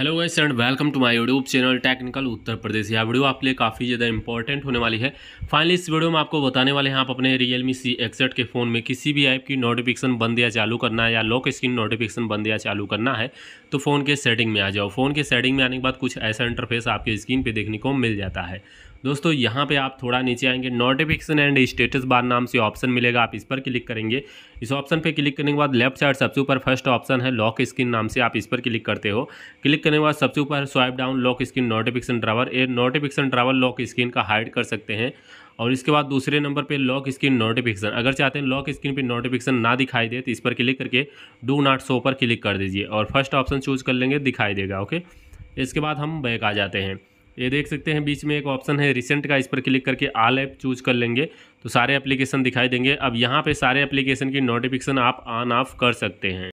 hello guys and welcome to my YouTube channel technical Uttar Pradesh यह video आपके लिए काफ़ी ज़्यादा इंपॉर्टेंट होने वाली है फाइनली इस वीडियो में आपको बताने वाले हैं आप अपने रियल मी सी एक्सेट के फ़ोन में किसी भी ऐप की नोटिफिकेशन बंद या चालू करना है या लॉक स्क्रीन नोटिफिकेशन बंद या चालू करना है तो फ़ोन के सेटिंग में आ जाओ फ़ोन के सेटिंग में आने के बाद कुछ ऐसा इंटरफेस आपके स्क्रीन पर देखने को मिल जाता है दोस्तों यहाँ पे आप थोड़ा नीचे आएंगे नोटिफिकेशन एंड स्टेटस बार नाम से ऑप्शन मिलेगा आप इस पर क्लिक करेंगे इस ऑप्शन पे क्लिक करने के बाद लेफ्ट साइड सबसे ऊपर फर्स्ट ऑप्शन है लॉक स्क्रीन नाम से आप इस पर क्लिक करते हो क्लिक करने के बाद सबसे ऊपर swipe down lock screen notification drawer uh notification drawer lock screen का हाइड कर सकते हैं और इसके बाद दूसरे नंबर पे लॉक स्क्रीन नोटिफिकेशन अगर चाहते हैं लॉक स्क्रीन पे नोटिफिकेशन ना दिखाई दे तो इस पर क्लिक करके डू नॉट सो पर क्लिक कर दीजिए और फर्स्ट ऑप्शन चूज कर लेंगे दिखाई देगा ओके इसके बाद हम बैक आ जाते हैं ये देख सकते हैं बीच में एक ऑप्शन है रिसेंट का इस पर क्लिक करके आल ऐप चूज कर लेंगे तो सारे एप्लीकेशन दिखाई देंगे अब यहाँ पे सारे एप्लीकेशन की नोटिफिकेशन आप ऑन ऑफ कर सकते हैं